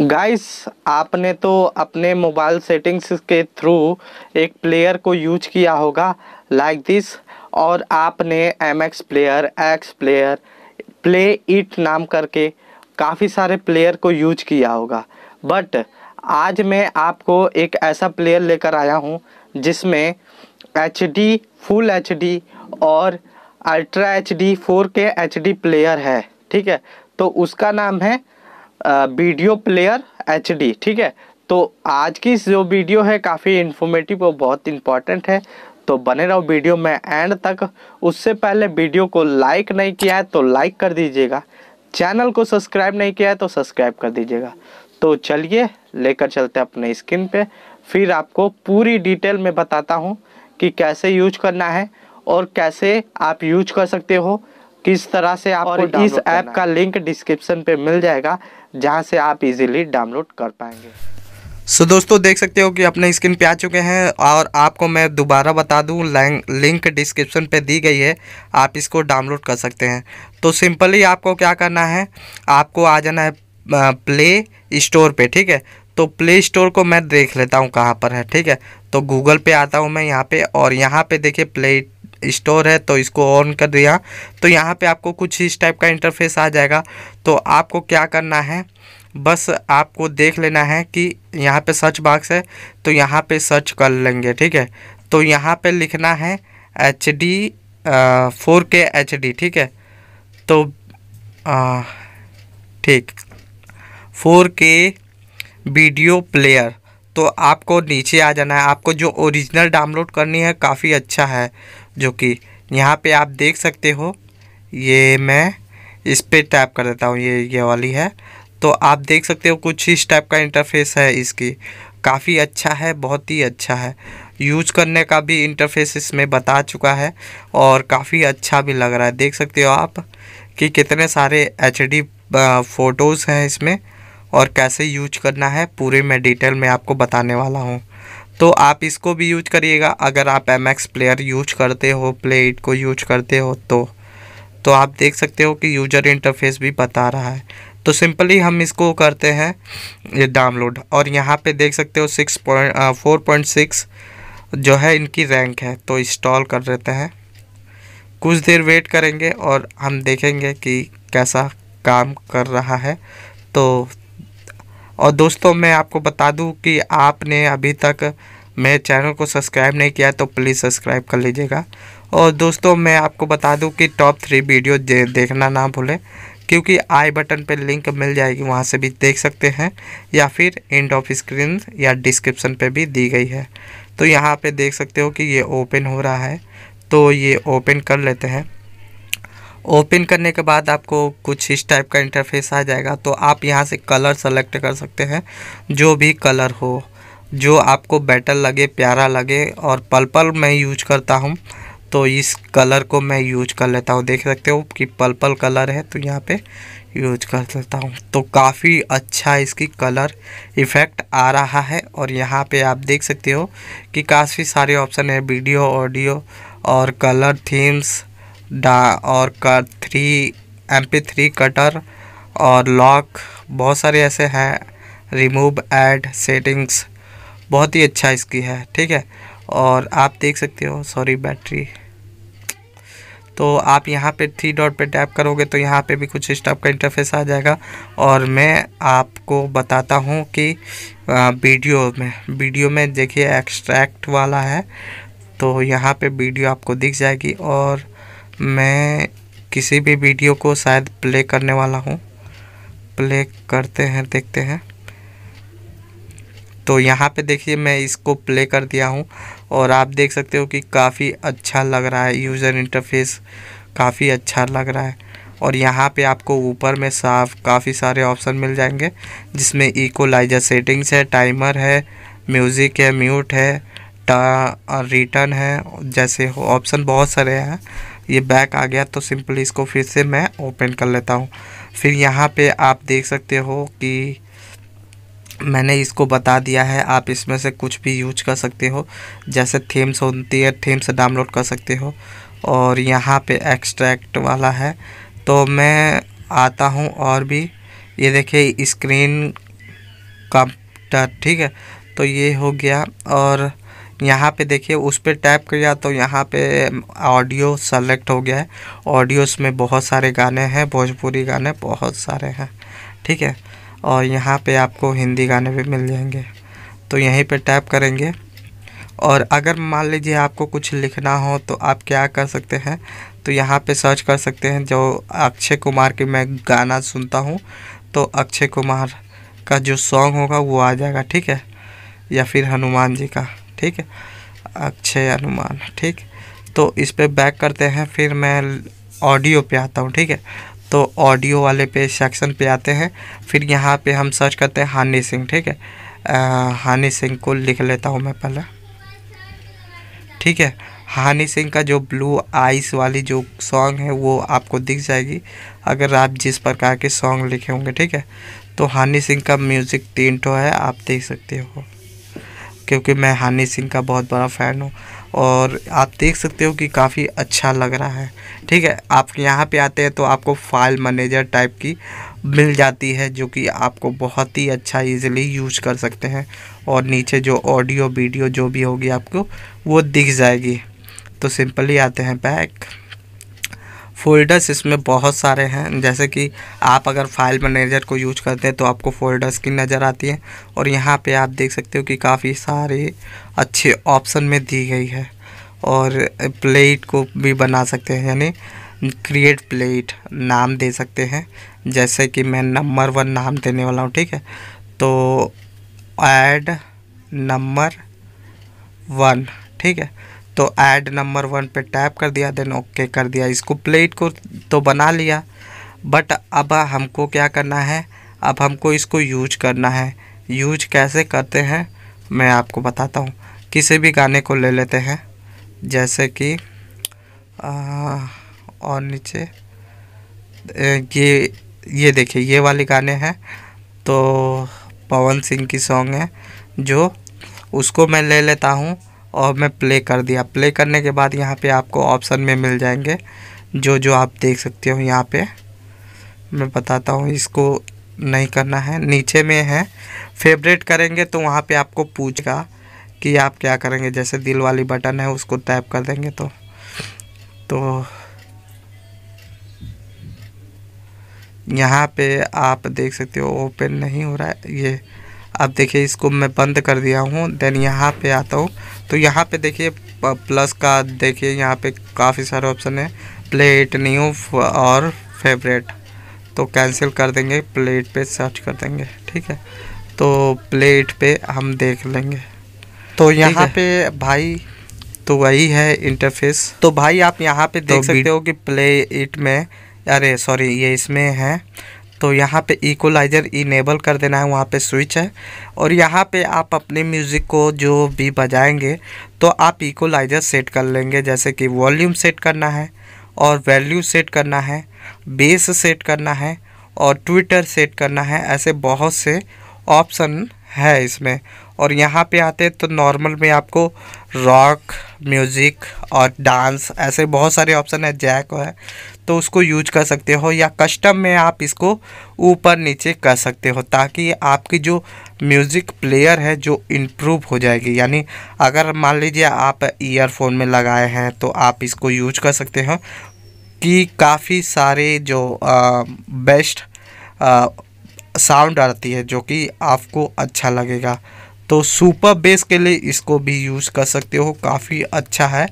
guys आपने तो अपने मोबाइल सेटिंग्स के थ्रू एक प्लेयर को यूज किया होगा लाइक like दिस और आपने M X player X player play it नाम करके काफ़ी सारे प्लेयर को यूज किया होगा बट आज मैं आपको एक ऐसा प्लेयर लेकर आया हूँ जिसमें H D full H D और ultra H D four K H D player है ठीक है तो उसका नाम है वीडियो प्लेयर एच ठीक है तो आज की जो वीडियो है काफ़ी इन्फॉर्मेटिव और बहुत इंपॉर्टेंट है तो बने रहो वीडियो में एंड तक उससे पहले वीडियो को लाइक नहीं किया है तो लाइक कर दीजिएगा चैनल को सब्सक्राइब नहीं किया है तो सब्सक्राइब कर दीजिएगा तो चलिए लेकर चलते हैं अपने स्क्रीन पे फिर आपको पूरी डिटेल में बताता हूँ कि कैसे यूज करना है और कैसे आप यूज कर सकते हो किस तरह से आप इस ऐप का लिंक डिस्क्रिप्शन पे मिल जाएगा जहाँ से आप इजीली डाउनलोड कर पाएंगे सो so, दोस्तों देख सकते हो कि अपने स्क्रीन पे आ चुके हैं और आपको मैं दोबारा बता दूं लिंक डिस्क्रिप्शन पे दी गई है आप इसको डाउनलोड कर सकते हैं तो सिंपली आपको क्या करना है आपको आ जाना है प्ले स्टोर पे ठीक है तो प्ले स्टोर को मैं देख लेता हूँ कहाँ पर है ठीक है तो गूगल पे आता हूँ मैं यहाँ पे और यहाँ पे देखिए प्ले स्टोर है तो इसको ऑन कर दिया तो यहाँ पे आपको कुछ इस टाइप का इंटरफेस आ जाएगा तो आपको क्या करना है बस आपको देख लेना है कि यहाँ पे सर्च बॉक्स है तो यहाँ पे सर्च कर लेंगे ठीक है तो यहाँ पे लिखना है H D four K H D ठीक है तो ठीक फोर के वीडियो प्लेयर तो आपको नीचे आ जाना है आपको जो ओरिजिनल डाउनलोड करनी है काफ़ी अच्छा है जो कि यहाँ पे आप देख सकते हो ये मैं इस पर टैप कर देता हूँ ये ये वाली है तो आप देख सकते हो कुछ इस टाइप का इंटरफेस है इसकी काफ़ी अच्छा है बहुत ही अच्छा है यूज करने का भी इंटरफेस इसमें बता चुका है और काफ़ी अच्छा भी लग रहा है देख सकते हो आप कि कितने सारे एच डी फ़ोटोज़ हैं इसमें और कैसे यूज करना है पूरे मैं डिटेल में आपको बताने वाला हूँ तो आप इसको भी यूज करिएगा अगर आप एम एक्स प्लेयर यूज करते हो प्ले इट को यूज करते हो तो तो आप देख सकते हो कि यूजर इंटरफेस भी बता रहा है तो सिंपली हम इसको करते हैं ये डाउनलोड और यहाँ पे देख सकते हो six point four point six जो है इनकी रैंक है तो इंस्टॉल कर देते हैं कुछ देर वेट करेंगे और हम देखेंगे कि कैसा काम कर रहा है तो और दोस्तों मैं आपको बता दूं कि आपने अभी तक मेरे चैनल को सब्सक्राइब नहीं किया तो प्लीज़ सब्सक्राइब कर लीजिएगा और दोस्तों मैं आपको बता दूं कि टॉप थ्री वीडियो दे, देखना ना भूलें क्योंकि आई बटन पर लिंक मिल जाएगी वहाँ से भी देख सकते हैं या फिर एंड ऑफ स्क्रीन या डिस्क्रिप्शन पर भी दी गई है तो यहाँ पर देख सकते हो कि ये ओपन हो रहा है तो ये ओपन कर लेते हैं ओपन करने के बाद आपको कुछ इस टाइप का इंटरफेस आ जाएगा तो आप यहाँ से कलर सेलेक्ट कर सकते हैं जो भी कलर हो जो आपको बेटर लगे प्यारा लगे और पलपल मैं यूज करता हूँ तो इस कलर को मैं यूज कर लेता हूँ देख सकते हो कि पलपल कलर है तो यहाँ पे यूज कर लेता हूँ तो काफ़ी अच्छा इसकी कलर इफ़ेक्ट आ रहा है और यहाँ पे आप देख सकते हो कि काफ़ी सारे ऑप्शन है वीडियो ऑडियो और कलर थीम्स डा और का three M P three cutter और लॉक बहुत सारे ऐसे हैं रिमूव ऐड सेटिंग्स बहुत ही अच्छा इसकी है ठीक है और आप देख सकते हो सॉरी बैटरी तो आप यहाँ पे थ्री डॉट पे टैप करोगे तो यहाँ पे भी कुछ इस टाइप का इंटरफेस आ जाएगा और मैं आपको बताता हूँ कि वीडियो में वीडियो में देखिए एक्सट्रैक्ट वाला है तो यहाँ पे वीडियो आपको दिख जाएगी और मैं किसी भी वीडियो को शायद प्ले करने वाला हूँ प्ले करते हैं देखते हैं तो यहाँ पे देखिए मैं इसको प्ले कर दिया हूँ और आप देख सकते हो कि काफ़ी अच्छा लग रहा है यूज़र इंटरफेस काफ़ी अच्छा लग रहा है और यहाँ पे आपको ऊपर में साफ काफ़ी सारे ऑप्शन मिल जाएंगे जिसमें इकोलाइजर सेटिंग्स है टाइमर है म्यूज़िक है म्यूट है रिटर्न है जैसे ऑप्शन बहुत सारे हैं ये बैक आ गया तो सिंपली इसको फिर से मैं ओपन कर लेता हूँ फिर यहाँ पे आप देख सकते हो कि मैंने इसको बता दिया है आप इसमें से कुछ भी यूज कर सकते हो जैसे थीम्स होती है थीम्स डाउनलोड कर सकते हो और यहाँ पे एक्सट्रैक्ट वाला है तो मैं आता हूँ और भी ये देखिए स्क्रीन का ठीक है तो ये हो गया और यहाँ पे देखिए उस पर टैप किया तो यहाँ पे ऑडियो सेलेक्ट हो गया है ऑडियो में बहुत सारे गाने हैं भोजपुरी गाने बहुत सारे हैं ठीक है और यहाँ पे आपको हिंदी गाने भी मिल जाएंगे तो यहीं पे टैप करेंगे और अगर मान लीजिए आपको कुछ लिखना हो तो आप क्या कर सकते हैं तो यहाँ पे सर्च कर सकते हैं जो अक्षय कुमार की मैं गाना सुनता हूँ तो अक्षय कुमार का जो सॉन्ग होगा वो आ जाएगा ठीक है या फिर हनुमान जी का ठीक है अक्षय अनुमान ठीक तो इस पर बैक करते हैं फिर मैं ऑडियो पे आता हूँ ठीक है तो ऑडियो वाले पे सेक्शन पे आते हैं फिर यहाँ पे हम सर्च करते हैं हानी सिंह ठीक है हानी सिंह को लिख लेता हूँ मैं पहले ठीक है हानी सिंह का जो ब्लू आइस वाली जो सॉन्ग है वो आपको दिख जाएगी अगर आप जिस प्रकार के सॉन्ग लिखे होंगे ठीक है तो हानी सिंह का म्यूज़िक तीन टो है आप देख सकते हो क्योंकि मैं हनी सिंह का बहुत बड़ा फ़ैन हूँ और आप देख सकते हो कि काफ़ी अच्छा लग रहा है ठीक है आप यहाँ पे आते हैं तो आपको फाइल मैनेजर टाइप की मिल जाती है जो कि आपको बहुत ही अच्छा इजीली यूज कर सकते हैं और नीचे जो ऑडियो वीडियो जो भी होगी आपको वो दिख जाएगी तो सिंपली आते हैं बैक फोल्डर्स इसमें बहुत सारे हैं जैसे कि आप अगर फाइल मैनेजर को यूज करते हैं तो आपको फोल्डर्स की नज़र आती है और यहाँ पे आप देख सकते हो कि काफ़ी सारे अच्छे ऑप्शन में दी गई है और प्लेट को भी बना सकते हैं यानी क्रिएट प्लेट नाम दे सकते हैं जैसे कि मैं नंबर वन नाम देने वाला हूँ ठीक है तो ऐड नंबर वन ठीक है तो ऐड नंबर वन पे टैप कर दिया देन ओके कर दिया इसको प्लेट को तो बना लिया बट अब हमको क्या करना है अब हमको इसको यूज करना है यूज कैसे करते हैं मैं आपको बताता हूँ किसी भी गाने को ले लेते हैं जैसे कि आ, और नीचे ये ये देखिए ये वाले गाने हैं तो पवन सिंह की सॉन्ग है जो उसको मैं ले लेता हूँ और मैं प्ले कर दिया प्ले करने के बाद यहाँ पे आपको ऑप्शन में मिल जाएंगे जो जो आप देख सकते हो यहाँ पे मैं बताता हूँ इसको नहीं करना है नीचे में है फेवरेट करेंगे तो वहाँ पे आपको पूछेगा कि आप क्या करेंगे जैसे दिल वाली बटन है उसको टैप कर देंगे तो तो यहाँ पे आप देख सकते हो ओपन नहीं हो रहा है ये अब देखिए इसको मैं बंद कर दिया हूँ देन यहाँ पे आता हूँ तो यहाँ पे देखिए प्लस का देखिए यहाँ पे काफ़ी सारे ऑप्शन है प्लेट न्यू और फेवरेट तो कैंसिल कर देंगे प्लेट पे सर्च कर देंगे ठीक है तो प्लेट पे हम देख लेंगे तो यहाँ पे भाई तो वही है इंटरफेस तो भाई आप यहाँ पे तो देख तो सकते हो कि प्ले इट में अरे सॉरी ये इसमें है तो यहाँ पे इक्वलाइजर इनेबल कर देना है वहाँ पे स्विच है और यहाँ पे आप अपने म्यूज़िक को जो भी बजाएंगे तो आप इक्वलाइजर सेट कर लेंगे जैसे कि वॉल्यूम सेट करना है और वैल्यू सेट करना है बेस सेट करना है और ट्विटर सेट करना है ऐसे बहुत से ऑप्शन है इसमें और यहाँ पे आते हैं तो नॉर्मल में आपको रॉक म्यूज़िक और डांस ऐसे बहुत सारे ऑप्शन है जैक है तो उसको यूज कर सकते हो या कस्टम में आप इसको ऊपर नीचे कर सकते हो ताकि आपकी जो म्यूज़िक प्लेयर है जो इम्प्रूव हो जाएगी यानी अगर मान लीजिए आप ईयरफोन में लगाए हैं तो आप इसको यूज कर सकते हो कि काफ़ी सारे जो आ, बेस्ट साउंड आती है जो कि आपको अच्छा लगेगा तो सुपर बेस के लिए इसको भी यूज़ कर सकते हो काफ़ी अच्छा है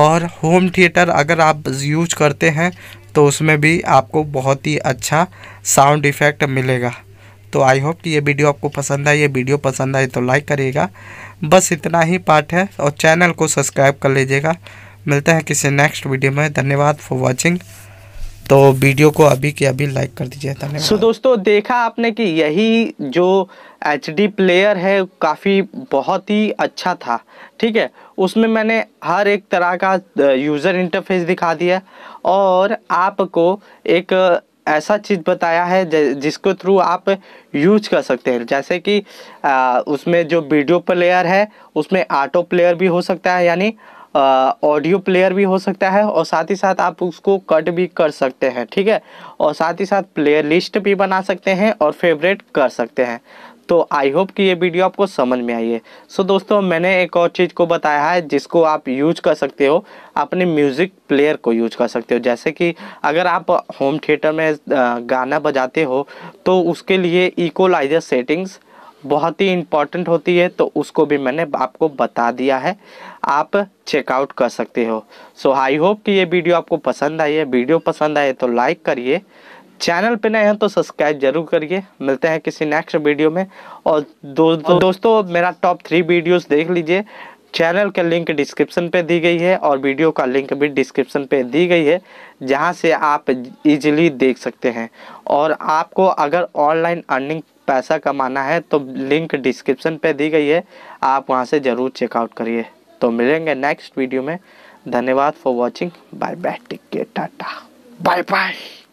और होम थिएटर अगर आप यूज करते हैं तो उसमें भी आपको बहुत ही अच्छा साउंड इफ़ेक्ट मिलेगा तो आई होप कि ये वीडियो आपको पसंद आए ये वीडियो पसंद आए तो लाइक करिएगा बस इतना ही पार्ट है और चैनल को सब्सक्राइब कर लीजिएगा मिलते हैं किसी नेक्स्ट वीडियो में धन्यवाद फॉर वॉचिंग तो वीडियो को अभी के अभी लाइक कर दीजिए धन्यवाद सो so, दोस्तों देखा आपने कि यही जो एच प्लेयर है काफ़ी बहुत ही अच्छा था ठीक है उसमें मैंने हर एक तरह का यूज़र इंटरफेस दिखा दिया और आपको एक ऐसा चीज़ बताया है जिसको थ्रू आप यूज कर सकते हैं जैसे कि आ, उसमें जो वीडियो प्लेयर है उसमें ऑटो प्लेयर भी हो सकता है यानी ऑडियो प्लेयर भी हो सकता है और साथ ही साथ आप उसको कट भी कर सकते हैं ठीक है और साथ ही साथ प्लेयर लिस्ट भी बना सकते हैं और फेवरेट कर सकते हैं तो आई होप कि ये वीडियो आपको समझ में आई है सो so, दोस्तों मैंने एक और चीज़ को बताया है जिसको आप यूज कर सकते हो अपने म्यूज़िक प्लेयर को यूज कर सकते हो जैसे कि अगर आप होम थिएटर में गाना बजाते हो तो उसके लिए इक्वलाइजर सेटिंग्स बहुत ही इम्पॉर्टेंट होती है तो उसको भी मैंने आपको बता दिया है आप चेकआउट कर सकते हो सो आई होप कि ये वीडियो आपको पसंद आई है वीडियो पसंद आए तो लाइक करिए चैनल पे नए हैं तो सब्सक्राइब जरूर करिए मिलते हैं किसी नेक्स्ट वीडियो में और दो, दो, दोस्तों मेरा टॉप थ्री वीडियोस देख लीजिए चैनल का लिंक डिस्क्रिप्शन पे दी गई है और वीडियो का लिंक भी डिस्क्रिप्शन पे दी गई है जहाँ से आप इजीली देख सकते हैं और आपको अगर ऑनलाइन अर्निंग पैसा कमाना है तो लिंक डिस्क्रिप्शन पे दी गई है आप वहाँ से ज़रूर चेकआउट करिए तो मिलेंगे नेक्स्ट वीडियो में धन्यवाद फॉर वॉचिंग बाय बाय टिक टाटा बाय बाय